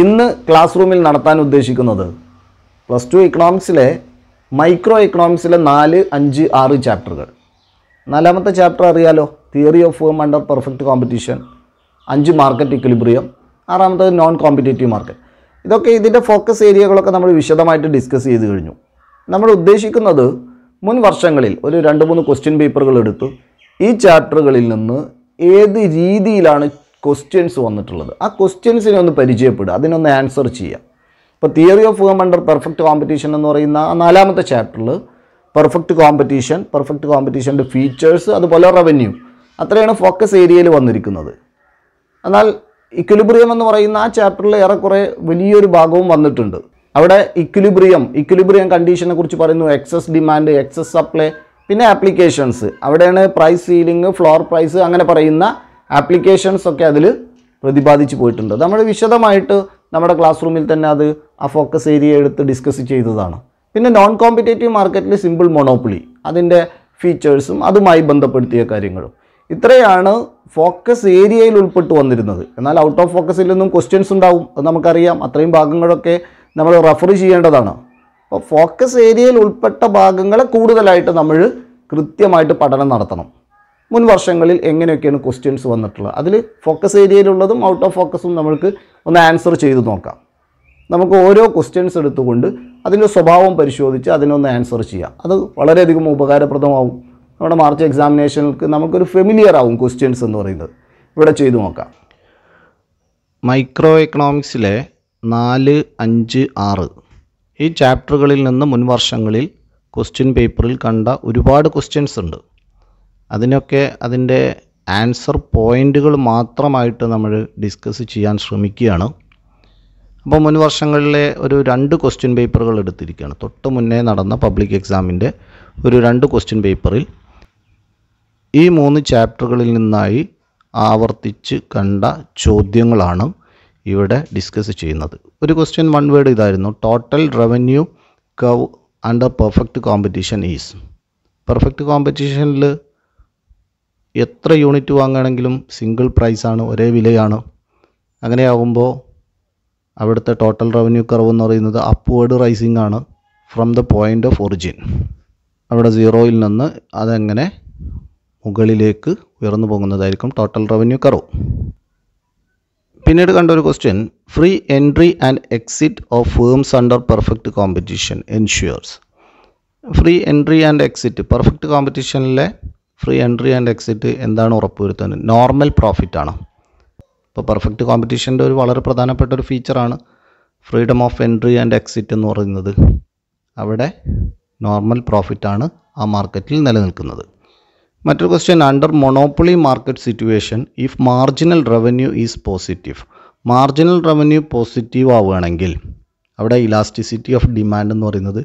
ഇന്ന് ക്ലാസ് റൂമിൽ നടത്താൻ ഉദ്ദേശിക്കുന്നത് പ്ലസ് ടു ഇക്കണോമിക്സിലെ മൈക്രോ ഇക്കണോമിക്സിലെ നാല് അഞ്ച് ആറ് ചാപ്റ്ററുകൾ നാലാമത്തെ ചാപ്റ്റർ അറിയാലോ theory of firm under perfect competition അഞ്ച് മാർക്കറ്റ് ഇക്വിലിബ്രിയം ആറാമത്തത് നോൺ കോമ്പറ്റേറ്റീവ് മാർക്കറ്റ് ഇതൊക്കെ ഇതിൻ്റെ ഫോക്കസ് ഏരിയകളൊക്കെ നമ്മൾ വിശദമായിട്ട് ഡിസ്കസ് ചെയ്ത് കഴിഞ്ഞു നമ്മൾ ഉദ്ദേശിക്കുന്നത് മുൻ വർഷങ്ങളിൽ ഒരു രണ്ട് മൂന്ന് ക്വസ്റ്റ്യൻ പേപ്പറുകൾ എടുത്ത് ഈ ചാപ്റ്ററുകളിൽ നിന്ന് ഏത് രീതിയിലാണ് ക്വസ്റ്റ്യൻസ് വന്നിട്ടുള്ളത് ആ ക്വസ്റ്റ്യൻസിനെ ഒന്ന് പരിചയപ്പെടുക അതിനൊന്ന് ആൻസർ ചെയ്യാം ഇപ്പോൾ theory of human under perfect competition എന്ന് പറയുന്ന ആ നാലാമത്തെ ചാപ്റ്ററിൽ പെർഫെക്റ്റ് കോമ്പറ്റീഷൻ പെർഫെക്റ്റ് കോമ്പറ്റീഷൻ്റെ ഫീച്ചേഴ്സ് അതുപോലെ റവന്യൂ അത്രയാണ് ഫോക്കസ് ഏരിയയിൽ വന്നിരിക്കുന്നത് എന്നാൽ ഇക്വിലിബ്രിയം എന്ന് പറയുന്ന ആ ചാപ്റ്ററിൽ ഏറെക്കുറെ വലിയൊരു ഭാഗവും വന്നിട്ടുണ്ട് അവിടെ ഇക്വിലിബ്രിയം ഇക്വിലിബ്രിയം കണ്ടീഷനെ കുറിച്ച് പറയുന്നു എക്സസ് ഡിമാൻഡ് എക്സസ് സപ്ലൈ പിന്നെ ആപ്ലിക്കേഷൻസ് അവിടെയാണ് പ്രൈസ് സീലിംഗ് ഫ്ലോർ പ്രൈസ് അങ്ങനെ പറയുന്ന ആപ്ലിക്കേഷൻസ് ഒക്കെ അതിൽ പ്രതിപാദിച്ചു പോയിട്ടുണ്ട് നമ്മൾ വിശദമായിട്ട് നമ്മുടെ ക്ലാസ് റൂമിൽ തന്നെ അത് ആ ഫോക്കസ് ഏരിയ എടുത്ത് ഡിസ്കസ് ചെയ്തതാണ് പിന്നെ നോൺ കോമ്പറ്റേറ്റീവ് മാർക്കറ്റിൽ സിമ്പിൾ മൊണോപ്പിളി അതിൻ്റെ ഫീച്ചേഴ്സും അതുമായി ബന്ധപ്പെടുത്തിയ കാര്യങ്ങളും ഇത്രയാണ് ഫോക്കസ് ഏരിയയിൽ ഉൾപ്പെട്ട് വന്നിരുന്നത് എന്നാൽ ഔട്ട് ഓഫ് ഫോക്കസിൽ നിന്നും ക്വസ്റ്റ്യൻസ് ഉണ്ടാവും അത് നമുക്കറിയാം അത്രയും ഭാഗങ്ങളൊക്കെ നമ്മൾ റെഫർ ചെയ്യേണ്ടതാണ് അപ്പോൾ ഫോക്കസ് ഏരിയയിൽ ഉൾപ്പെട്ട ഭാഗങ്ങളെ കൂടുതലായിട്ട് നമ്മൾ കൃത്യമായിട്ട് പഠനം നടത്തണം മുൻ വർഷങ്ങളിൽ എങ്ങനെയൊക്കെയാണ് ക്വസ്റ്റ്യൻസ് വന്നിട്ടുള്ളത് അതിൽ ഫോക്കസ് ഏരിയയിലുള്ളതും ഔട്ട് ഓഫ് ഫോക്കസും നമുക്ക് ഒന്ന് ആൻസർ ചെയ്ത് നോക്കാം നമുക്ക് ഓരോ ക്വസ്റ്റ്യൻസ് എടുത്തുകൊണ്ട് അതിൻ്റെ സ്വഭാവം പരിശോധിച്ച് അതിനൊന്ന് ആൻസർ ചെയ്യാം അത് വളരെയധികം ഉപകാരപ്രദമാവും നമ്മുടെ മാർച്ച് എക്സാമിനേഷനിൽക്ക് നമുക്കൊരു ഫെമിലിയർ ആവും ക്വസ്റ്റ്യൻസ് എന്ന് പറയുന്നത് ഇവിടെ ചെയ്തു നോക്കാം മൈക്രോ എക്കണോമിക്സിലെ നാല് അഞ്ച് ആറ് ഈ ചാപ്റ്ററുകളിൽ നിന്ന് മുൻവർഷങ്ങളിൽ ക്വസ്റ്റ്യൻ പേപ്പറിൽ കണ്ട ഒരുപാട് ക്വസ്റ്റ്യൻസ് ഉണ്ട് അതിനൊക്കെ അതിൻ്റെ ആൻസർ പോയിൻറ്റുകൾ മാത്രമായിട്ട് നമ്മൾ ഡിസ്കസ് ചെയ്യാൻ ശ്രമിക്കുകയാണ് അപ്പോൾ മുൻ വർഷങ്ങളിലെ ഒരു രണ്ട് ക്വസ്റ്റ്യൻ പേപ്പറുകൾ എടുത്തിരിക്കുകയാണ് തൊട്ട് മുന്നേ നടന്ന പബ്ലിക് എക്സാമിൻ്റെ ഒരു രണ്ട് ക്വസ്റ്റ്യൻ പേപ്പറിൽ ഈ മൂന്ന് ചാപ്റ്ററുകളിൽ നിന്നായി ആവർത്തിച്ച് കണ്ട ചോദ്യങ്ങളാണ് ഇവിടെ ഡിസ്കസ് ചെയ്യുന്നത് ഒരു ക്വസ്റ്റ്യൻ വൺ വേർഡ് ഇതായിരുന്നു total revenue curve under perfect competition is perfect കോമ്പറ്റീഷനിൽ എത്ര യൂണിറ്റ് വാങ്ങുകയാണെങ്കിലും സിംഗിൾ പ്രൈസാണ് ഒരേ വിലയാണ് അങ്ങനെയാകുമ്പോൾ അവിടുത്തെ ടോട്ടൽ റവന്യൂ കർവ് എന്ന് പറയുന്നത് അപ്വേഡ് റൈസിംഗ് ആണ് from the point of origin അവിടെ സീറോയിൽ നിന്ന് അതെങ്ങനെ മുകളിലേക്ക് ഉയർന്നു പോകുന്നതായിരിക്കും ടോട്ടൽ റവന്യൂ കർവ് പിന്നീട് കണ്ട ഒരു question free entry and exit of firms under perfect competition ensures free entry and exit perfect കോമ്പറ്റീഷനിലെ ഫ്രീ എൻട്രി ആൻഡ് എക്സിറ്റ് എന്താണ് ഉറപ്പുവരുത്തുന്നത് നോർമൽ പ്രോഫിറ്റ് ആണ് ഇപ്പോൾ പെർഫെക്റ്റ് കോമ്പറ്റീഷൻ്റെ ഒരു വളരെ പ്രധാനപ്പെട്ട ഒരു ഫീച്ചറാണ് freedom of entry and exit എന്ന് പറയുന്നത് അവിടെ നോർമൽ പ്രോഫിറ്റാണ് ആ മാർക്കറ്റിൽ നിലനിൽക്കുന്നത് മറ്റൊരു question under monopoly market situation if marginal revenue is positive marginal revenue positive ആവുകയാണെങ്കിൽ അവിടെ ഇലാസ്റ്റിസിറ്റി ഓഫ് ഡിമാൻഡ് എന്ന് പറയുന്നത്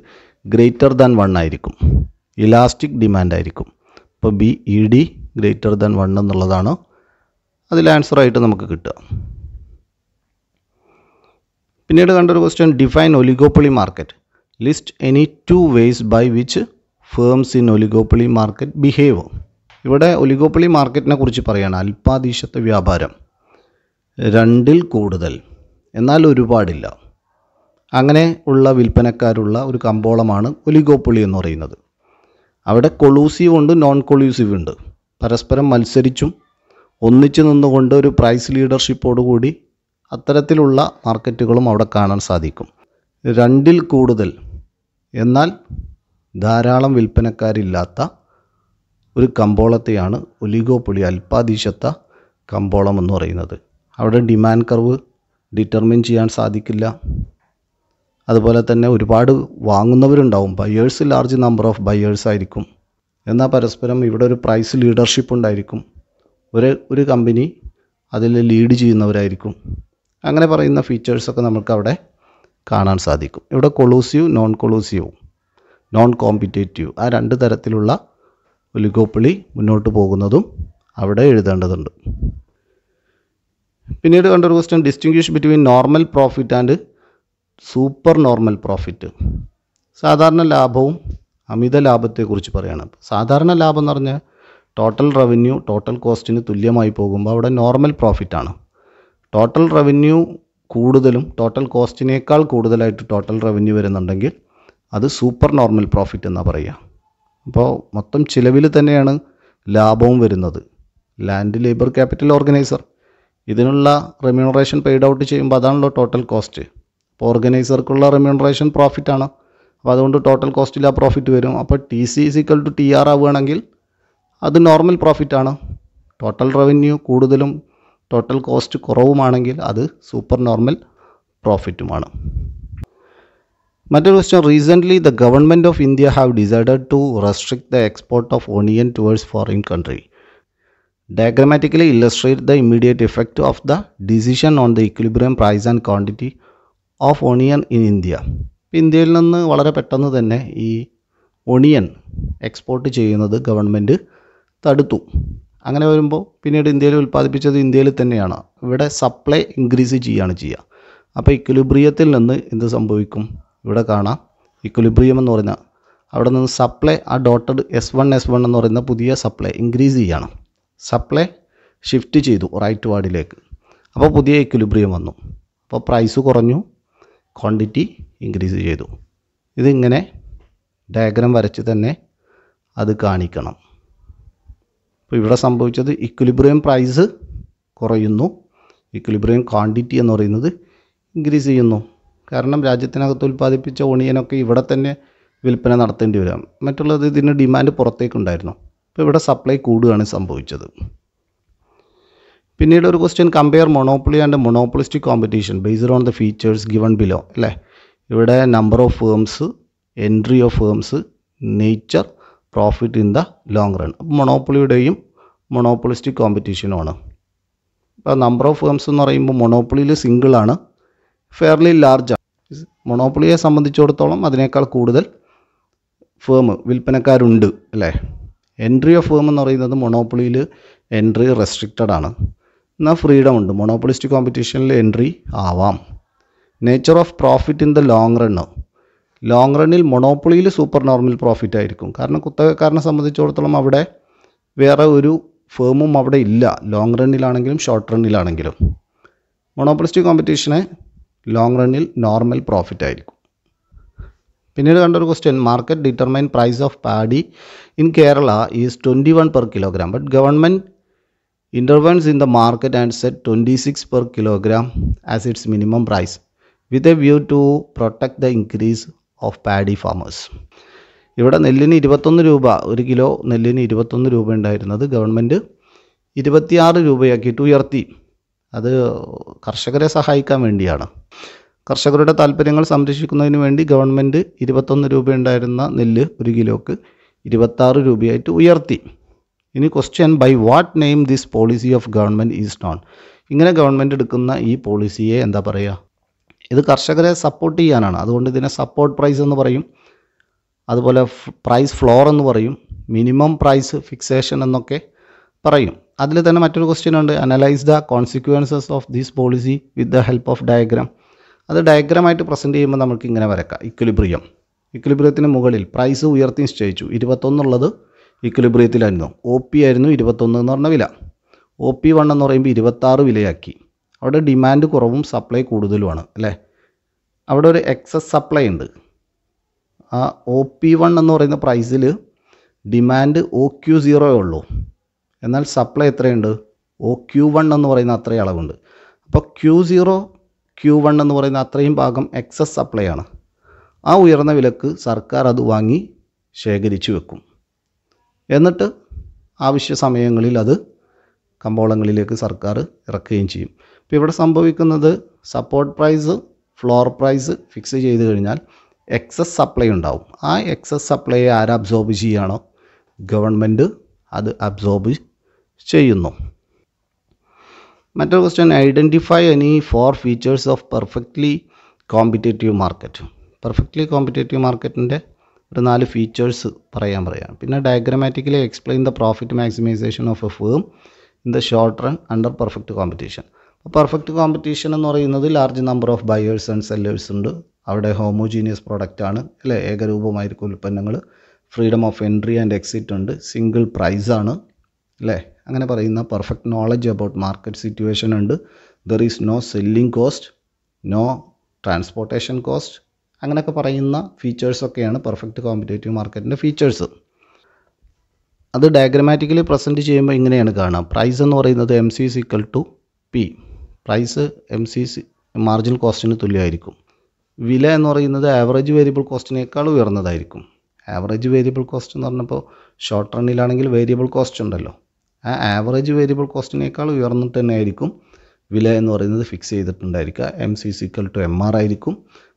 ഗ്രേറ്റർ ദാൻ വൺ ആയിരിക്കും ഇലാസ്റ്റിക് ഡിമാൻഡ് ആയിരിക്കും അപ്പോൾ B E D greater than one എന്നുള്ളതാണ് അതിൽ ആൻസറായിട്ട് നമുക്ക് കിട്ടുക പിന്നീട് കണ്ടൊരു question define oligopoly market list any two ways by which firms in oligopoly market behave ഇവിടെ ഒലിഗോപ്പളി മാർക്കറ്റിനെ കുറിച്ച് പറയുകയാണ് അല്പാതീശത്തെ വ്യാപാരം രണ്ടിൽ കൂടുതൽ എന്നാൽ ഒരുപാടില്ല അങ്ങനെ ഉള്ള വിൽപ്പനക്കാരുള്ള ഒരു കമ്പോളമാണ് ഒലിഗോപ്പൊളി എന്ന് പറയുന്നത് അവിടെ കൊളൂസീവ് ഉണ്ട് നോൺ കൊളൂസീവ് ഉണ്ട് പരസ്പരം മത്സരിച്ചും ഒന്നിച്ചു നിന്നുകൊണ്ട് ഒരു പ്രൈസ് ലീഡർഷിപ്പോടുകൂടി അത്തരത്തിലുള്ള മാർക്കറ്റുകളും അവിടെ കാണാൻ സാധിക്കും രണ്ടിൽ കൂടുതൽ എന്നാൽ ധാരാളം വിൽപ്പനക്കാരില്ലാത്ത ഒരു കമ്പോളത്തെയാണ് ഒലിഗോപ്പൊളി അല്പാധീശത്ത കമ്പോളം എന്ന് പറയുന്നത് അവിടെ ഡിമാൻഡ് കർവ് ഡിറ്റർമിൻ ചെയ്യാൻ സാധിക്കില്ല അതുപോലെ തന്നെ ഒരുപാട് വാങ്ങുന്നവരുണ്ടാവും buyers large number of buyers ആയിരിക്കും എന്നാൽ പരസ്പരം ഇവിടെ ഒരു പ്രൈസ് ലീഡർഷിപ്പ് ഉണ്ടായിരിക്കും ഒരു ഒരു കമ്പനി അതിൽ ലീഡ് ചെയ്യുന്നവരായിരിക്കും അങ്ങനെ പറയുന്ന ഫീച്ചേഴ്സൊക്കെ നമുക്ക് അവിടെ കാണാൻ സാധിക്കും ഇവിടെ collusive non collusive non competitive ആ രണ്ട് തരത്തിലുള്ള ഒലിഗോപ്പിളി മുന്നോട്ട് പോകുന്നതും അവിടെ എഴുതേണ്ടതുണ്ട് പിന്നീട് കണ്ടൊരു question distinguish between normal profit and super normal profit സാധാരണ ലാഭവും അമിത ലാഭത്തെക്കുറിച്ച് പറയുകയാണ് സാധാരണ ലാഭം എന്ന് പറഞ്ഞാൽ ടോട്ടൽ റവന്യൂ ടോട്ടൽ കോസ്റ്റിന് തുല്യമായി പോകുമ്പോൾ അവിടെ നോർമൽ പ്രോഫിറ്റാണ് ടോട്ടൽ റവന്യൂ കൂടുതലും ടോട്ടൽ കോസ്റ്റിനേക്കാൾ കൂടുതലായിട്ട് ടോട്ടൽ റവന്യൂ വരുന്നുണ്ടെങ്കിൽ അത് സൂപ്പർ നോർമൽ പ്രോഫിറ്റ് എന്നാണ് പറയുക അപ്പോൾ മൊത്തം ചിലവിൽ തന്നെയാണ് ലാഭവും വരുന്നത് ലാൻഡ് ലേബർ ക്യാപിറ്റൽ ഓർഗനൈസർ ഇതിനുള്ള റെമ്യൂണറേഷൻ പെയ്ഡ് ഔട്ട് ചെയ്യുമ്പോൾ അതാണല്ലോ ടോട്ടൽ കോസ്റ്റ് അപ്പോൾ ഓർഗനൈസർക്കുള്ള റിമ്യൂണറേഷൻ പ്രോഫിറ്റ് ആണ് അപ്പോൾ അതുകൊണ്ട് ടോട്ടൽ കോസ്റ്റിൽ ആ പ്രോഫിറ്റ് വരും അപ്പോൾ T C equal to T R ആവുകയാണെങ്കിൽ അത് നോർമൽ പ്രോഫിറ്റ് ആണ് ടോട്ടൽ റവന്യൂ കൂടുതലും ടോട്ടൽ കോസ്റ്റ് കുറവുമാണെങ്കിൽ അത് സൂപ്പർ നോർമൽ പ്രോഫിറ്റുമാണ് മറ്റൊരു question recently the government of India have decided to restrict the export of onion towards foreign country diagrammatically illustrate the immediate effect of the decision on the equilibrium price and quantity of onion in India India നിന്ന് വളരെ പെട്ടെന്ന് തന്നെ ഈ onion export ചെയ്യുന്നത് government തടുത്തു അങ്ങനെ വരുമ്പോൾ പിന്നീട് ഇന്ത്യയിൽ ഉൽപ്പാദിപ്പിച്ചത് ഇന്ത്യയിൽ തന്നെയാണ് ഇവിടെ സപ്ലൈ ഇൻക്രീസ് ചെയ്യുകയാണ് ചെയ്യുക അപ്പോൾ ഇക്വലിബ്രിയത്തിൽ നിന്ന് എന്ത് സംഭവിക്കും ഇവിടെ കാണാം ഇക്വിലിബ്രിയം എന്ന് പറഞ്ഞാൽ അവിടെ നിന്ന് സപ്ലൈ ആ dotted S one S one എന്ന് പറയുന്ന പുതിയ സപ്ലൈ ഇൻക്രീസ് ചെയ്യണം സപ്ലൈ ഷിഫ്റ്റ് ചെയ്തു റൈറ്റ് വാർഡിലേക്ക് അപ്പോൾ പുതിയ ഇക്വിലിബ്രിയം വന്നു അപ്പോൾ പ്രൈസ് കുറഞ്ഞു ക്വാണ്ടിറ്റി ഇൻക്രീസ് ചെയ്തു ഇതിങ്ങനെ ഡയഗ്രാം വരച്ച് തന്നെ അത് കാണിക്കണം അപ്പോൾ ഇവിടെ സംഭവിച്ചത് ഇക്വിലിബ്രിയം പ്രൈസ് കുറയുന്നു ഇക്വിലിബ്രിയം ക്വാണ്ടിറ്റി എന്ന് പറയുന്നത് ഇൻക്രീസ് ചെയ്യുന്നു കാരണം രാജ്യത്തിനകത്ത് ഉൽപ്പാദിപ്പിച്ച ഓണിയനൊക്കെ ഇവിടെ തന്നെ വിൽപ്പന നടത്തേണ്ടി വരാം മറ്റുള്ളത് ഇതിന് ഡിമാൻഡ് പുറത്തേക്കുണ്ടായിരുന്നു അപ്പോൾ ഇവിടെ സപ്ലൈ കൂടുകയാണ് സംഭവിച്ചത് പിന്നീട് ഒരു question compare monopoly and monopolistic competition based on the features given below അല്ലേ ഇവിടെ number of firms entry of firms nature profit in the long run മൊണോപ്പൊളിയുടെയും മൊണോപ്പൊളിസ്റ്റിക് കോമ്പറ്റീഷനുമാണ് അപ്പോൾ നമ്പർ ഓഫ് ഫേംസ് എന്ന് പറയുമ്പോൾ മൊണോപ്പൊളിയിൽ സിംഗിളാണ് ഫെയർലി ലാർജ് ആണ് മൊണോപ്പൊളിയെ സംബന്ധിച്ചിടത്തോളം അതിനേക്കാൾ കൂടുതൽ ഫേം വിൽപ്പനക്കാരുണ്ട് അല്ലേ എൻട്രി ഓഫ് ഫേം എന്ന് പറയുന്നത് മൊണോപ്പൊളിയിൽ എൻട്രി റെസ്ട്രിക്റ്റഡ് ആണ് എന്നാൽ ഫ്രീഡം ഉണ്ട് മൊണോപ്പൊളിസ്റ്റ് കോമ്പറ്റീഷനിൽ എൻട്രി ആവാം nature of profit in the long run long റണ്ണിൽ മൊണോപ്പൊളിയിൽ സൂപ്പർ നോർമൽ പ്രോഫിറ്റ് ആയിരിക്കും കാരണം കുത്തകക്കാരനെ സംബന്ധിച്ചിടത്തോളം അവിടെ വേറെ ഒരു ഫേമും അവിടെ ഇല്ല ലോങ് റണ്ണിലാണെങ്കിലും ഷോർട്ട് റണ്ണിലാണെങ്കിലും മൊണോപ്പൊളിസ്റ്റിക് കോമ്പറ്റീഷന് ലോങ് റണ്ണിൽ നോർമൽ പ്രോഫിറ്റ് ആയിരിക്കും പിന്നീട് കണ്ടൊരു question market determine price of paddy in Kerala is twenty one per kilogram but government intervenes in the market and set 26 per kilogram as its minimum price with a view to protect the increase of paddy farmers. ഇവിടെ നെല്ലിന് ഇരുപത്തൊന്ന് രൂപ ഒരു kilo നെല്ലിന് ഇരുപത്തൊന്ന് രൂപ ഉണ്ടായിരുന്നത് government ഇരുപത്തിയാറ് രൂപയാക്കിയിട്ട് ഉയർത്തി അത് കർഷകരെ സഹായിക്കാൻ വേണ്ടിയാണ് കർഷകരുടെ താല്പര്യങ്ങൾ സംരക്ഷിക്കുന്നതിന് വേണ്ടി ഗവൺമെൻറ് ഇരുപത്തൊന്ന് രൂപ ഉണ്ടായിരുന്ന നെല്ല് ഒരു കിലോക്ക് ഇരുപത്താറ് രൂപയായിട്ട് ഉയർത്തി ഇനി question by what name this policy of government is known ഇങ്ങനെ ഗവൺമെൻറ് എടുക്കുന്ന ഈ പോളിസിയെ എന്താ പറയുക ഇത് കർഷകരെ സപ്പോർട്ട് ചെയ്യാനാണ് അതുകൊണ്ട് ഇതിനെ സപ്പോർട്ട് പ്രൈസ് എന്ന് പറയും അതുപോലെ പ്രൈസ് ഫ്ലോർ എന്ന് പറയും മിനിമം പ്രൈസ് ഫിക്സേഷൻ എന്നൊക്കെ പറയും അതിൽ തന്നെ മറ്റൊരു ക്വസ്റ്റ്യൻ ഉണ്ട് analyse the consequences of these policy with the help of diagram അത് ഡയഗ്രാമായിട്ട് പ്രസൻറ്റ് ചെയ്യുമ്പോൾ നമുക്ക് ഇങ്ങനെ വരക്കാം ഇക്വലിബ്രിയം ഇക്വലിബ്രിയത്തിന് മുകളിൽ പ്രൈസ് ഉയർത്തി നിശ്ചയിച്ചു ഇരുപത്തൊന്നുള്ളത് ഇക്വിലിബ്രിയത്തിലായിരുന്നു ഒ പി ആയിരുന്നു ഇരുപത്തൊന്ന് എന്ന് പറഞ്ഞ വില ഒ പി വൺ എന്ന് പറയുമ്പോൾ ഇരുപത്താറ് വിലയാക്കി അവിടെ ഡിമാൻഡ് കുറവും സപ്ലൈ കൂടുതലുമാണ് അല്ലേ അവിടെ ഒരു എക്സസ് സപ്ലൈ ഉണ്ട് ആ ഒ പി വൺ എന്ന് പറയുന്ന പ്രൈസിൽ ഡിമാൻഡ് ഒ ക്യു സീറോ ഉള്ളൂ എന്നാൽ സപ്ലൈ എത്രയുണ്ട് ഒ ക്യു വൺ എന്ന് പറയുന്ന അത്രയും അളവുണ്ട് അപ്പോൾ ക്യു സീറോ ക്യു വൺ എന്ന് പറയുന്ന അത്രയും ഭാഗം എക്സസ് സപ്ലൈ ആണ് ആ ഉയർന്ന വിലക്ക് സർക്കാർ അത് വാങ്ങി ശേഖരിച്ചു വെക്കും എന്നിട്ട് ആവശ്യ സമയങ്ങളിൽ അത് കമ്പോളങ്ങളിലേക്ക് സർക്കാർ ഇറക്കുകയും ചെയ്യും ഇപ്പോൾ ഇവിടെ സംഭവിക്കുന്നത് support price floor price fix ചെയ്ത് കഴിഞ്ഞാൽ എക്സസ് സപ്ലൈ ഉണ്ടാവും ആ എക്സസ് സപ്ലൈയെ ആര് അബ്സോർബ് ചെയ്യുകയാണോ ഗവൺമെൻറ് അത് അബ്സോർബ് ചെയ്യുന്നു മറ്റൊരു question identify any four features of perfectly competitive market perfectly competitive മാർക്കറ്റിൻ്റെ ഒരു നാല് ഫീച്ചേഴ്സ് പറയാൻ പറയാം പിന്നെ diagrammatically explain the profit maximisation of a firm in the short run under perfect competition perfect competition എന്ന് പറയുന്നത് large number of buyers and sellers ഉണ്ട് അവിടെ ഹോമോജീനിയസ് ആണ് അല്ലേ ഏകരൂപമായിരിക്കും ഉൽപ്പന്നങ്ങൾ freedom of entry and exit ഉണ്ട് സിംഗിൾ പ്രൈസ് ആണ് അല്ലേ അങ്ങനെ പറയുന്ന perfect knowledge about market situation ഉണ്ട് there is no selling cost no transportation cost അങ്ങനെയൊക്കെ പറയുന്ന ഫീച്ചേഴ്സൊക്കെയാണ് പെർഫെക്റ്റ് കോമ്പറ്റേറ്റീവ് മാർക്കറ്റിൻ്റെ ഫീച്ചേഴ്സ് അത് ഡയഗ്രമാറ്റിക്കലി പ്രസൻറ്റ് ചെയ്യുമ്പോൾ ഇങ്ങനെയാണ് കാണുക പ്രൈസ് എന്ന് പറയുന്നത് M C equal to P price M C C marginal കോസ്റ്റിന് തുല്യമായിരിക്കും വില എന്ന് പറയുന്നത് ആവറേജ് വേരിയബിൾ കോസ്റ്റിനേക്കാൾ ഉയർന്നതായിരിക്കും ആവറേജ് വേരിയബിൾ കോസ്റ്റ് എന്ന് പറഞ്ഞപ്പോൾ ഷോർട്ട് റണ്ണിലാണെങ്കിൽ വേരിയബിൾ കോസ്റ്റ് ഉണ്ടല്ലോ ആ ആവറേജ് വേരിയബിൾ കോസ്റ്റിനേക്കാൾ ഉയർന്നിട്ട് തന്നെ ആയിരിക്കും വില എന്ന് പറയുന്നത് ഫിക്സ് ചെയ്തിട്ടുണ്ടായിരിക്കുക M C equal to M R ആയിരിക്കും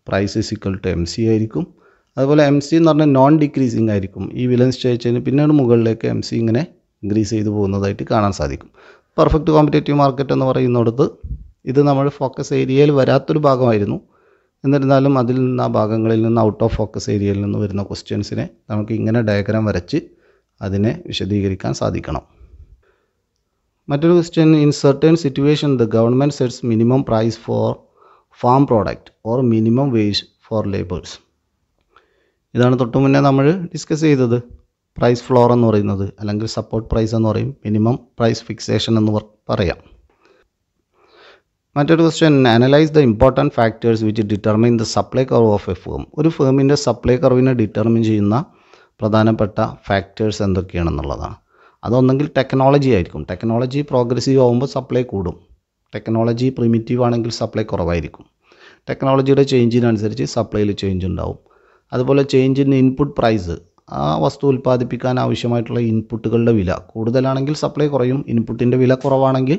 price is equal to M C ആയിരിക്കും അതുപോലെ എം സി എന്ന് പറഞ്ഞാൽ നോൺ ഡിക്രീസിങ് ആയിരിക്കും ഈ വിലൻ സ്റ്റേച്ചിന് പിന്നീട് മുകളിലേക്ക് എം സി ഇങ്ങനെ ഇൻക്രീസ് ചെയ്തു പോകുന്നതായിട്ട് കാണാൻ സാധിക്കും പെർഫെക്റ്റ് കോമ്പറ്റേറ്റീവ് മാർക്കറ്റ് എന്ന് പറയുന്നിടത്ത് ഇത് നമ്മൾ ഫോക്കസ് ഏരിയയിൽ വരാത്തൊരു ഭാഗമായിരുന്നു എന്നിരുന്നാലും അതിൽ നിന്ന് ആ ഭാഗങ്ങളിൽ നിന്ന് ഔട്ട് ഓഫ് ഫോക്കസ് ഏരിയയിൽ നിന്ന് വരുന്ന ക്വസ്റ്റ്യൻസിനെ നമുക്ക് ഇങ്ങനെ ഡയഗ്രാം വരച്ച് അതിനെ വിശദീകരിക്കാൻ സാധിക്കണം മറ്റൊരു question in certain situation the government sets minimum price for farm product or minimum wage for labours ഇതാണ് തൊട്ട് മുന്നേ നമ്മൾ ഡിസ്കസ് ചെയ്തത് പ്രൈസ് ഫ്ലോർ എന്ന് പറയുന്നത് അല്ലെങ്കിൽ സപ്പോർട്ട് പ്രൈസ് എന്ന് പറയും മിനിമം പ്രൈസ് ഫിക്സേഷൻ എന്ന് പറയാം മറ്റൊരു question analyse the important factors which determine the supply curve of a firm ഒരു ഫേമിൻ്റെ സപ്ലൈ കർവിനെ ഡിറ്റർമിൻ ചെയ്യുന്ന പ്രധാനപ്പെട്ട ഫാക്ടേഴ്സ് എന്തൊക്കെയാണെന്നുള്ളതാണ് അതൊന്നെങ്കിൽ ടെക്നോളജി ആയിരിക്കും ടെക്നോളജി പ്രോഗ്രസീവ് ആകുമ്പോൾ സപ്ലൈ കൂടും ടെക്നോളജി പ്രിമിറ്റീവ് ആണെങ്കിൽ സപ്ലൈ കുറവായിരിക്കും ടെക്നോളജിയുടെ ചേഞ്ചിനനുസരിച്ച് സപ്ലൈയിൽ ചേഞ്ച് ഉണ്ടാവും അതുപോലെ ചേഞ്ച് ഇൻ ഇൻപുട്ട് പ്രൈസ് ആ വസ്തു ഉൽപ്പാദിപ്പിക്കാൻ ആവശ്യമായിട്ടുള്ള ഇൻപുട്ടുകളുടെ വില കൂടുതലാണെങ്കിൽ സപ്ലൈ കുറയും ഇൻപുട്ടിൻ്റെ വില കുറവാണെങ്കിൽ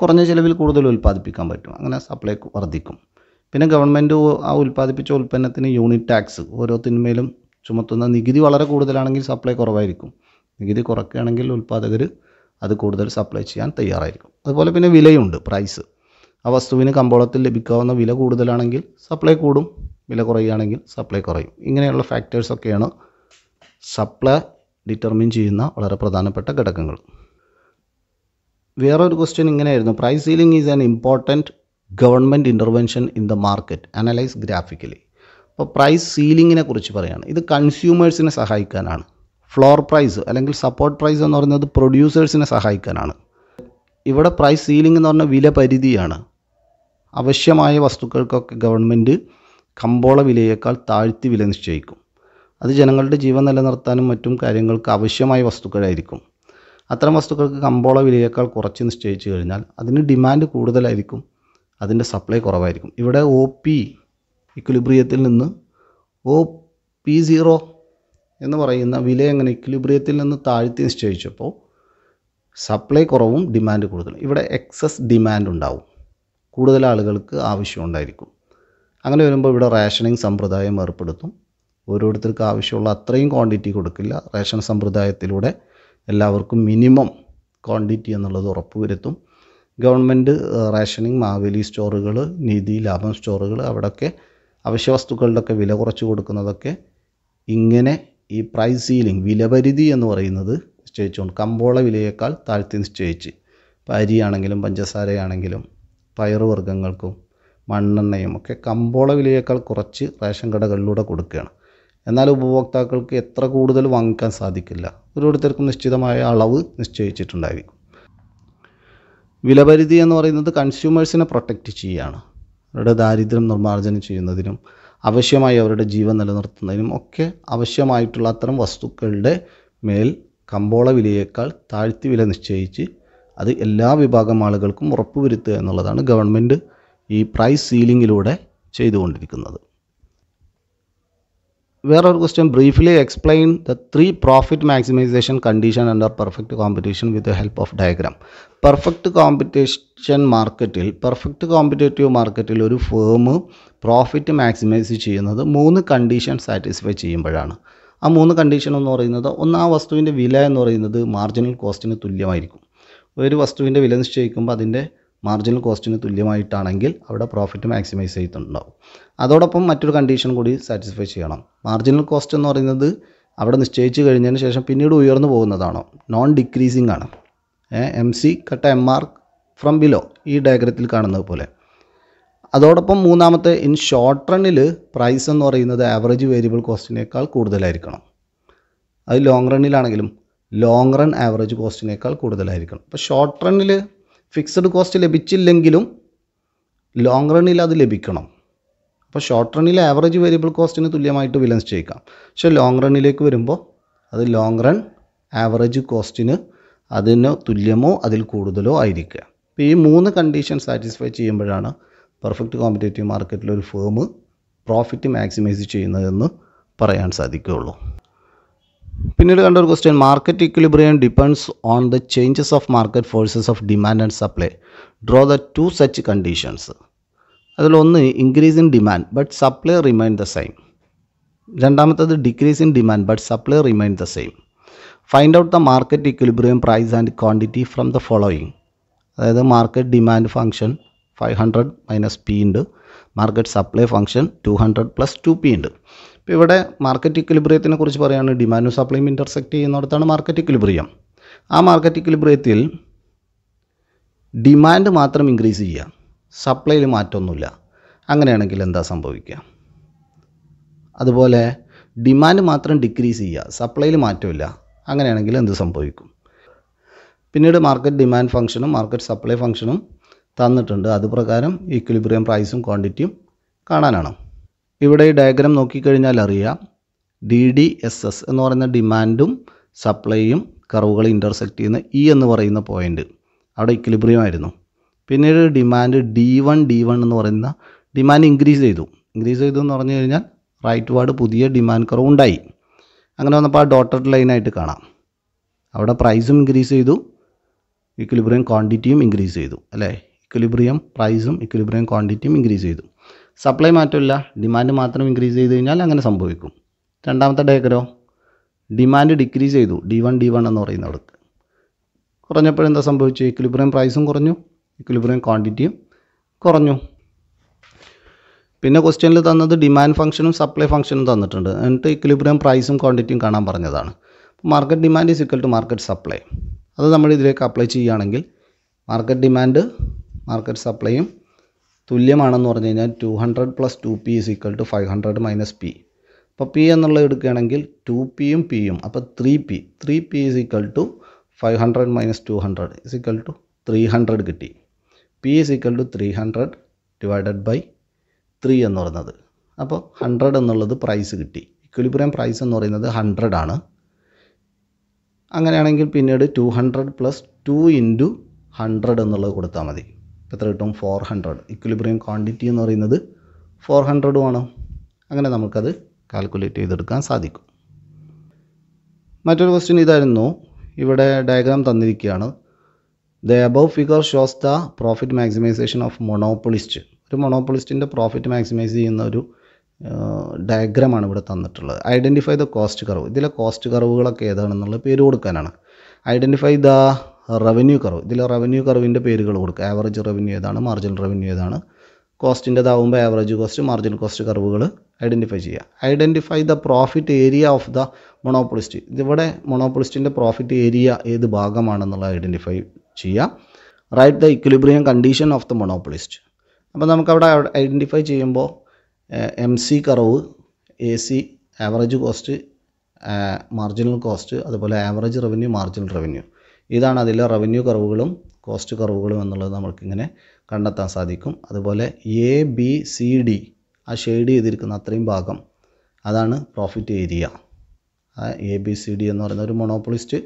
കുറഞ്ഞ ചിലവിൽ കൂടുതൽ ഉൽപ്പാദിപ്പിക്കാൻ പറ്റും അങ്ങനെ സപ്ലൈ വർദ്ധിക്കും പിന്നെ ഗവൺമെൻറ് ആ ഉൽപ്പാദിപ്പിച്ച ഉൽപ്പന്നത്തിന് യൂണിറ്റ് ടാക്സ് ഓരോത്തിന്മേലും ചുമത്തുന്ന നികുതി വളരെ കൂടുതലാണെങ്കിൽ സപ്ലൈ കുറവായിരിക്കും നികുതി കുറയ്ക്കുകയാണെങ്കിൽ ഉൽപ്പാദകർ അത് കൂടുതൽ സപ്ലൈ ചെയ്യാൻ തയ്യാറായിരിക്കും അതുപോലെ പിന്നെ വിലയുണ്ട് പ്രൈസ് ആ വസ്തുവിന് കമ്പോളത്തിൽ ലഭിക്കാവുന്ന വില കൂടുതലാണെങ്കിൽ സപ്ലൈ കൂടും വില കുറയുകയാണെങ്കിൽ സപ്ലൈ കുറയും ഇങ്ങനെയുള്ള ഫാക്ടേഴ്സൊക്കെയാണ് സപ്ലൈ ഡിറ്റർമിൻ ചെയ്യുന്ന വളരെ പ്രധാനപ്പെട്ട ഘടകങ്ങൾ വേറൊരു ക്വസ്റ്റ്യൻ ഇങ്ങനെയായിരുന്നു price ceiling is an important government intervention in the market analyse graphically അപ്പോൾ പ്രൈസ് സീലിങ്ങിനെ കുറിച്ച് പറയുകയാണ് ഇത് കൺസ്യൂമേഴ്സിനെ സഹായിക്കാനാണ് ഫ്ലോർ പ്രൈസ് അല്ലെങ്കിൽ സപ്പോർട്ട് പ്രൈസ് എന്ന് പറയുന്നത് പ്രൊഡ്യൂസേഴ്സിനെ സഹായിക്കാനാണ് ഇവിടെ പ്രൈസ് സീലിംഗ് എന്ന് പറഞ്ഞാൽ വില പരിധിയാണ് ആവശ്യമായ വസ്തുക്കൾക്കൊക്കെ ഗവൺമെൻറ് കമ്പോള വിലയേക്കാൾ താഴ്ത്തി വില നിശ്ചയിക്കും അത് ജനങ്ങളുടെ ജീവൻ നിലനിർത്താനും മറ്റും കാര്യങ്ങൾക്ക് ആവശ്യമായ വസ്തുക്കളായിരിക്കും അത്തരം വസ്തുക്കൾക്ക് കമ്പോള വിലയേക്കാൾ കുറച്ച് നിശ്ചയിച്ചു കഴിഞ്ഞാൽ അതിന് ഡിമാൻഡ് കൂടുതലായിരിക്കും അതിൻ്റെ സപ്ലൈ കുറവായിരിക്കും ഇവിടെ ഒ പി ഇക്വിലിബ്രിയത്തിൽ നിന്ന് ഒ പി സീറോ എന്ന് പറയുന്ന വില എങ്ങനെ ഇക്വിലിബ്രിയത്തിൽ നിന്ന് താഴ്ത്തി നിശ്ചയിച്ചപ്പോൾ സപ്ലൈ കുറവും ഡിമാൻഡ് കൂടുതലും ഇവിടെ എക്സസ് ഡിമാൻഡ് ഉണ്ടാവും കൂടുതൽ ആളുകൾക്ക് ആവശ്യമുണ്ടായിരിക്കും അങ്ങനെ വരുമ്പോൾ ഇവിടെ റേഷനിങ് സമ്പ്രദായം ഏർപ്പെടുത്തും ഓരോരുത്തർക്ക് ആവശ്യമുള്ള അത്രയും ക്വാണ്ടിറ്റി കൊടുക്കില്ല റേഷൻ സമ്പ്രദായത്തിലൂടെ എല്ലാവർക്കും മിനിമം ക്വാണ്ടിറ്റി എന്നുള്ളത് ഉറപ്പുവരുത്തും ഗവൺമെൻറ് റേഷനിങ് മാവേലി സ്റ്റോറുകൾ നീതി ലാഭം സ്റ്റോറുകൾ അവിടെയൊക്കെ അവശ്യ വസ്തുക്കളുടെയൊക്കെ വില കുറച്ച് കൊടുക്കുന്നതൊക്കെ ഇങ്ങനെ ഈ പ്രൈസ് സീലിംഗ് വിലപരിധി എന്ന് പറയുന്നത് നിശ്ചയിച്ചുകൊണ്ട് കമ്പോള വിലയേക്കാൾ താഴ്ത്തി നിശ്ചയിച്ച് ഇപ്പോൾ അരിയാണെങ്കിലും പഞ്ചസാരയാണെങ്കിലും പയറുവർഗ്ഗങ്ങൾക്കും മണ്ണെണ്ണയും ഒക്കെ കമ്പോള വിലയേക്കാൾ കുറച്ച് റേഷൻ കടകളിലൂടെ കൊടുക്കുകയാണ് എന്നാൽ ഉപഭോക്താക്കൾക്ക് എത്ര കൂടുതൽ വാങ്ങിക്കാൻ സാധിക്കില്ല ഓരോരുത്തർക്കും നിശ്ചിതമായ അളവ് നിശ്ചയിച്ചിട്ടുണ്ടായിരിക്കും വിലപരിധി എന്ന് പറയുന്നത് കൺസ്യൂമേഴ്സിനെ പ്രൊട്ടക്റ്റ് ചെയ്യുകയാണ് അവരുടെ ദാരിദ്ര്യം നിർമ്മാർജ്ജനം ചെയ്യുന്നതിനും ആവശ്യമായി അവരുടെ ജീവൻ നിലനിർത്തുന്നതിനും ഒക്കെ ആവശ്യമായിട്ടുള്ള അത്തരം വസ്തുക്കളുടെ മേൽ കമ്പോള വിലയേക്കാൾ താഴ്ത്തി വില നിശ്ചയിച്ച് അത് എല്ലാ വിഭാഗം ആളുകൾക്കും ഉറപ്പുവരുത്തുക എന്നുള്ളതാണ് ഗവൺമെൻറ് ഈ പ്രൈസ് സീലിങ്ങിലൂടെ ചെയ്തുകൊണ്ടിരിക്കുന്നത് വേറൊരു question briefly explain the three profit maximisation condition under perfect competition with the help of diagram perfect competition ഷൻ മാർക്കറ്റിൽ പെർഫെക്റ്റ് കോമ്പറ്റേറ്റീവ് മാർക്കറ്റിൽ ഒരു ഫേം പ്രോഫിറ്റ് മാക്സിമൈസ് ചെയ്യുന്നത് മൂന്ന് കണ്ടീഷൻ സാറ്റിസ്ഫൈ ചെയ്യുമ്പോഴാണ് ആ മൂന്ന് കണ്ടീഷൻ എന്ന് പറയുന്നത് ഒന്ന് ആ വസ്തുവിൻ്റെ വില എന്ന് പറയുന്നത് മാർജിനൽ കോസ്റ്റിന് തുല്യമായിരിക്കും ഒരു വസ്തുവിൻ്റെ വില നിശ്ചയിക്കുമ്പോൾ അതിൻ്റെ മാർജിനൽ കോസ്റ്റിന് തുല്യമായിട്ടാണെങ്കിൽ അവിടെ പ്രോഫിറ്റ് മാക്സിമൈസ് ചെയ്തിട്ടുണ്ടാവും അതോടൊപ്പം മറ്റൊരു കണ്ടീഷൻ കൂടി സാറ്റിസ്ഫൈ ചെയ്യണം മാർജിനൽ കോസ്റ്റ് എന്ന് പറയുന്നത് അവിടെ നിശ്ചയിച്ച് കഴിഞ്ഞതിന് ശേഷം പിന്നീട് ഉയർന്നു പോകുന്നതാണോ നോൺ ഡിക്രീസിങ് ആണ് M C cut M R from below ഈ ഡയഗ്രത്തിൽ കാണുന്നത് പോലെ അതോടൊപ്പം മൂന്നാമത്തെ ഇൻ ഷോർട്ട് റണ്ണിൽ പ്രൈസ് എന്ന് പറയുന്നത് ആവറേജ് വേരിയബിൾ കോസ്റ്റിനേക്കാൾ കൂടുതലായിരിക്കണം അത് ലോങ് റണ്ണിലാണെങ്കിലും ലോങ് റൺ ആവറേജ് കോസ്റ്റിനേക്കാൾ കൂടുതലായിരിക്കണം അപ്പോൾ ഷോർട്ട് റണ്ണിൽ ഫിക്സഡ് കോസ്റ്റ് ലഭിച്ചില്ലെങ്കിലും ലോങ് റണ്ണിൽ അത് ലഭിക്കണം അപ്പോൾ ഷോർട്ട് റണ്ണിൽ ആവറേജ് വേരിയബിൾ കോസ്റ്റിന് തുല്യമായിട്ട് ബിലൻസ് ചെയ്യിക്കാം പക്ഷേ ലോങ് റണ്ണിലേക്ക് വരുമ്പോൾ അത് ലോങ് റൺ ആവറേജ് കോസ്റ്റിന് അതിന് തുല്യമോ അതിൽ കൂടുതലോ ആയിരിക്കുക അപ്പോൾ ഈ മൂന്ന് കണ്ടീഷൻ സാറ്റിസ്ഫൈ ചെയ്യുമ്പോഴാണ് പെർഫെക്റ്റ് കോമ്പറ്റേറ്റീവ് മാർക്കറ്റിൽ ഒരു ഫേം പ്രോഫിറ്റ് മാക്സിമൈസ് ചെയ്യുന്നതെന്ന് പറയാൻ സാധിക്കുകയുള്ളൂ പിന്നീട് കണ്ട ഒരു question market equilibrium depends on the changes of market forces of demand and supply draw the two such conditions അതിലൊന്ന് increase in demand but supply remain the same രണ്ടാമത്തത് decrease in demand but supply remain the same find out the market equilibrium price and quantity from the following അതായത് market demand function five hundred minus P ഉണ്ട് market supply function two hundred plus two P ഉണ്ട് ഇപ്പോൾ ഇവിടെ market ഇക്വിലിബ്രിയത്തിനെ കുറിച്ച് പറയുകയാണ് ഡിമാൻഡും സപ്ലൈയും ഇൻ്റർസെക്റ്റ് ചെയ്യുന്നിടത്താണ് മാർക്കറ്റ് ഇക്വിലിബ്രിയം ആ മാർക്കറ്റ് ഇക്വിലിബ്രിയത്തിൽ ഡിമാൻഡ് മാത്രം ഇൻക്രീസ് ചെയ്യുക സപ്ലൈയിൽ മാറ്റമൊന്നുമില്ല അങ്ങനെയാണെങ്കിൽ എന്താ സംഭവിക്കുക അതുപോലെ ഡിമാൻഡ് മാത്രം ഡിക്രീസ് ചെയ്യുക സപ്ലൈയിൽ മാറ്റമില്ല അങ്ങനെയാണെങ്കിൽ എന്ത് സംഭവിക്കും പിന്നീട് മാർക്കറ്റ് ഡിമാൻഡ് ഫംഗ്ഷനും മാർക്കറ്റ് സപ്ലൈ ഫംഗ്ഷനും തന്നിട്ടുണ്ട് അതുപ്രകാരം ഈക്വിലിബ്രിയം പ്രൈസും ക്വാണ്ടിറ്റിയും കാണാനാണ് ഇവിടെ ഈ ഡയഗ്രാം നോക്കിക്കഴിഞ്ഞാൽ അറിയാം ഡി ഡി എസ് എസ് എന്ന് പറയുന്ന ഡിമാൻഡും സപ്ലൈയും കർവുകൾ ഇൻ്റർസെക്റ്റ് ചെയ്യുന്ന ഇ e എന്ന് പറയുന്ന പോയിൻ്റ് അവിടെ ഇക്വിലിബ്രിയം ആയിരുന്നു പിന്നീട് demand D one D one എന്ന് പറയുന്ന ഡിമാൻഡ് ഇൻക്രീസ് ചെയ്തു ഇൻക്രീസ് ചെയ്തു എന്ന് പറഞ്ഞു കഴിഞ്ഞാൽ റൈറ്റ് വാർഡ് പുതിയ ഡിമാൻഡ് കർവ് ഉണ്ടായി അങ്ങനെ വന്നപ്പോൾ ആ ഡോട്ടഡ് ലൈനായിട്ട് കാണാം അവിടെ പ്രൈസും ഇൻക്രീസ് ചെയ്തു ഇക്വിലിബ്രിയം ക്വാണ്ടിറ്റിയും ഇൻക്രീസ് ചെയ്തു അല്ലേ ഇക്വിലിബ്രിയം പ്രൈസും ഇക്വിലിബ്രിയം ക്വാണ്ടിറ്റിയും ഇൻക്രീസ് ചെയ്തു സപ്ലൈ മാറ്റമില്ല ഡിമാൻഡ് മാത്രം ഇൻക്രീസ് ചെയ്ത് കഴിഞ്ഞാൽ അങ്ങനെ സംഭവിക്കും രണ്ടാമത്തെ ഡേക്കരോ ഡിമാൻഡ് ഡിക്രീസ് ചെയ്തു ഡി വൺ ഡി വൺ എന്ന് പറയുന്ന അവിടുത്തെ കുറഞ്ഞപ്പോഴെന്താ സംഭവിച്ചു ഇക്വിലിബ്രിയം പ്രൈസും കുറഞ്ഞു ഇക്വിലിബ്രിയം ക്വാണ്ടിറ്റിയും കുറഞ്ഞു പിന്നെ ക്വസ്റ്റ്യനിൽ തന്നത് ഡിമാൻഡ് ഫംഗ്ഷനും സപ്ലൈ ഫംഗ്ഷനും തന്നിട്ടുണ്ട് എന്നിട്ട് ഇക്വിലിബ്രിയം പ്രൈസും ക്വാണ്ടിറ്റിയും കാണാൻ പറഞ്ഞതാണ് market demand is equal to market supply അത് നമ്മൾ ഇതിലേക്ക് അപ്ലൈ ചെയ്യുകയാണെങ്കിൽ മാർക്കറ്റ് ഡിമാൻഡ് മാർക്കറ്റ് സപ്ലൈയും തുല്യമാണെന്ന് പറഞ്ഞു കഴിഞ്ഞാൽ two hundred plus two P is equal to five hundred minus P അപ്പോൾ പി എന്നുള്ളത് എടുക്കുകയാണെങ്കിൽ ടു പിയും പിയും അപ്പോൾ three P three P is equal to five hundred minus two hundred is equal to three hundred കിട്ടി P is equal to three hundred divided by three എന്ന് പറയുന്നത് അപ്പോൾ ഹൺഡ്രഡ് എന്നുള്ളത് പ്രൈസ് കിട്ടി ഇക്വലിബ്രിയം പ്രൈസ് എന്ന് പറയുന്നത് ഹൺഡ്രഡ് ആണ് അങ്ങനെയാണെങ്കിൽ പിന്നീട് two hundred plus two into hundred എന്നുള്ളത് കൊടുത്താൽ മതി എത്ര കിട്ടും ഫോർ ഹൺഡ്രഡ് ഇക്വലിബ്രിയം ക്വാണ്ടിറ്റി എന്ന് പറയുന്നത് ഫോർ ഹൺഡ്രഡുമാണ് അങ്ങനെ നമുക്കത് കാൽക്കുലേറ്റ് ചെയ്തെടുക്കാൻ സാധിക്കും മറ്റൊരു ക്വസ്റ്റ്യൻ ഇതായിരുന്നു ഇവിടെ ഡയഗ്രാം തന്നിരിക്കുകയാണ് the above figure shows the profit maximisation of monopolist ഒരു മൊണോപ്പൊളിസ്റ്റിൻ്റെ പ്രോഫിറ്റ് മാക്സിമൈസ് ചെയ്യുന്ന ഒരു ഡയഗ്രാമാണ് ഇവിടെ തന്നിട്ടുള്ളത് ഐഡൻറ്റിഫൈ ദ കോസ്റ്റ് കർവ് ഇതിലെ കോസ്റ്റ് കർവുകളൊക്കെ ഏതാണെന്നുള്ള പേര് കൊടുക്കാനാണ് ഐഡൻറ്റിഫൈ ദ റവന്യൂ കർവ് ഇതിലെ റവന്യൂ കറവിൻ്റെ പേരുകൾ കൊടുക്കുക ആവറേജ് റവന്യൂ ഏതാണ് മാർജിനൽ റവന്യൂ ഏതാണ് കോസ്റ്റിൻ്റെതാവുമ്പോൾ ആവറേജ് കോസ്റ്റ് മാർജിനൽ കോസ്റ്റ് കർവുകൾ ഐഡൻറ്റിഫൈ ചെയ്യുക identify the profit area of the monopolist ഇതിവിടെ മൊണോപ്പൊളിസ്റ്റിൻ്റെ പ്രോഫിറ്റ് ഏരിയ ഏത് ഭാഗമാണെന്നുള്ള ഐഡൻറ്റിഫൈ ചെയ്യുക right the equilibrium condition of the monopolist അപ്പോൾ നമുക്കവിടെ ഐഡൻറ്റിഫൈ ചെയ്യുമ്പോൾ M C curve A C average cost marginal cost അതുപോലെ ആവറേജ് റവന്യൂ മാർജിനൽ റവന്യൂ ഇതാണ് അതിലെ റവന്യൂ കർവുകളും കോസ്റ്റ് കർവുകളും എന്നുള്ളത് നമുക്കിങ്ങനെ കണ്ടെത്താൻ സാധിക്കും അതുപോലെ എ ബി സി ഡി ആ ഷെയ്ഡ് ചെയ്തിരിക്കുന്ന അത്രയും ഭാഗം അതാണ് പ്രോഫിറ്റ് ഏരിയ ആ എ ബി സി ഡി എന്ന് പറയുന്ന ഒരു മൊണോപ്പൊളിസ്റ്റ്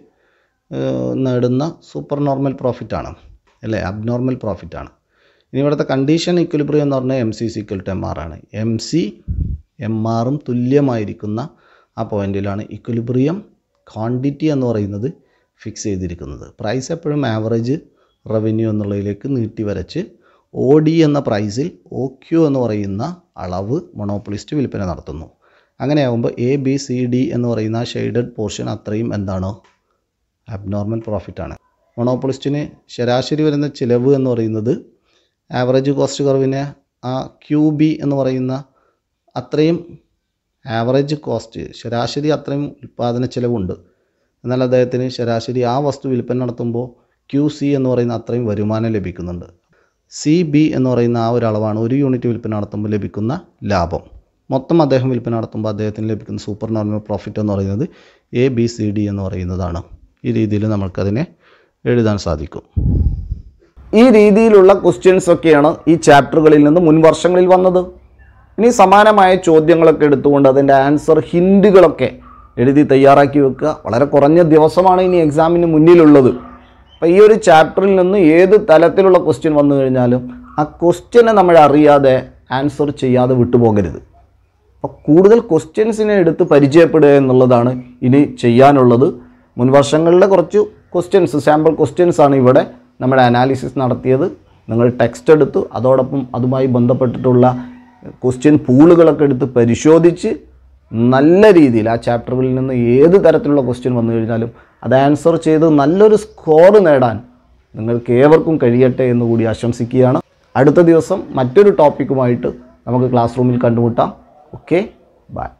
നേടുന്ന സൂപ്പർ നോർമൽ പ്രോഫിറ്റാണ് അല്ലേ അബ്നോർമൽ പ്രോഫിറ്റാണ് ഇനി ഇവിടുത്തെ കണ്ടീഷൻ ഇക്വലിബ്രിയം എന്ന് പറഞ്ഞാൽ M C equal to M R ആണ് എം സി എം ആറും തുല്യമായിരിക്കുന്ന ആ പോയിന്റിലാണ് ഇക്വലിബ്രിയം ക്വാണ്ടിറ്റി എന്ന് പറയുന്നത് ഫിക്സ് ചെയ്തിരിക്കുന്നത് പ്രൈസ് എപ്പോഴും ആവറേജ് റവന്യൂ എന്നുള്ളതിലേക്ക് നീട്ടി വരച്ച് ഒ ഡി എന്ന പ്രൈസിൽ ഒ ക്യു എന്ന് പറയുന്ന അളവ് മൊണോപ്പൊളിസ്റ്റ് വിൽപ്പന നടത്തുന്നു അങ്ങനെയാകുമ്പോൾ എ ബി സി ഡി എന്ന് പറയുന്ന ഷെയ്ഡഡ് പോർഷൻ അത്രയും എന്താണോ അബ്നോർമൽ പ്രോഫിറ്റാണ് മൊണോപ്പൊളിസ്റ്റിന് ശരാശരി വരുന്ന ചിലവ് എന്ന് പറയുന്നത് ആവറേജ് കോസ്റ്റ് കർവിനെ ആ ക്യൂ ബി എന്ന് പറയുന്ന അത്രയും ആവറേജ് കോസ്റ്റ് ശരാശരി അത്രയും ഉൽപ്പാദന ചിലവുണ്ട് എന്നാൽ അദ്ദേഹത്തിന് ശരാശരി ആ വസ്തു വിൽപ്പന നടത്തുമ്പോൾ ക്യു സി എന്ന് പറയുന്ന അത്രയും വരുമാനം ലഭിക്കുന്നുണ്ട് സി ബി എന്ന് പറയുന്ന ആ ഒരു അളവാണ് ഒരു യൂണിറ്റ് വിൽപ്പന നടത്തുമ്പോൾ ലഭിക്കുന്ന ലാഭം മൊത്തം അദ്ദേഹം വിൽപ്പന നടത്തുമ്പോൾ അദ്ദേഹത്തിന് ലഭിക്കുന്ന സൂപ്പർ നോർമൽ പ്രോഫിറ്റ് എന്ന് പറയുന്നത് എ ബി സി ഡി എന്ന് പറയുന്നതാണ് ഈ രീതിയിൽ നമുക്കതിനെ എഴുതാൻ സാധിക്കും ഈ രീതിയിലുള്ള ക്വസ്റ്റ്യൻസ് ഒക്കെയാണ് ഈ ചാപ്റ്ററുകളിൽ നിന്ന് മുൻ വർഷങ്ങളിൽ വന്നത് ഇനി സമാനമായ ചോദ്യങ്ങളൊക്കെ എടുത്തുകൊണ്ട് അതിൻ്റെ ആൻസർ ഹിൻഡുകളൊക്കെ എഴുതി തയ്യാറാക്കി വെക്കുക വളരെ കുറഞ്ഞ ദിവസമാണ് ഇനി എക്സാമിന് മുന്നിലുള്ളത് അപ്പോൾ ഈ ഒരു ചാപ്റ്ററിൽ നിന്ന് ഏത് തലത്തിലുള്ള ക്വസ്റ്റ്യൻ വന്നു കഴിഞ്ഞാലും ആ ക്വസ്റ്റ്യനെ നമ്മൾ അറിയാതെ ആൻസർ ചെയ്യാതെ വിട്ടുപോകരുത് അപ്പോൾ കൂടുതൽ ക്വസ്റ്റ്യൻസിനെ എടുത്ത് പരിചയപ്പെടുക എന്നുള്ളതാണ് ഇനി ചെയ്യാനുള്ളത് മുൻവർഷങ്ങളിലെ കുറച്ച് ക്വസ്റ്റ്യൻസ് സാമ്പിൾ ക്വസ്റ്റ്യൻസാണ് ഇവിടെ നമ്മുടെ അനാലിസിസ് നടത്തിയത് നിങ്ങൾ ടെക്സ്റ്റ് എടുത്തു അതോടൊപ്പം അതുമായി ബന്ധപ്പെട്ടിട്ടുള്ള ക്വസ്റ്റ്യൻ പൂളുകളൊക്കെ എടുത്ത് പരിശോധിച്ച് നല്ല രീതിയിൽ ആ ചാപ്റ്ററുകളിൽ നിന്ന് ഏത് തരത്തിലുള്ള ക്വസ്റ്റ്യൻ വന്നു കഴിഞ്ഞാലും അത് ആൻസർ ചെയ്ത് നല്ലൊരു സ്കോർ നേടാൻ നിങ്ങൾക്ക് ഏവർക്കും കഴിയട്ടെ എന്ന് കൂടി ആശംസിക്കുകയാണ് അടുത്ത ദിവസം മറ്റൊരു ടോപ്പിക്കുമായിട്ട് നമുക്ക് ക്ലാസ് റൂമിൽ കണ്ടുമുട്ടാം ഓക്കെ ബൈ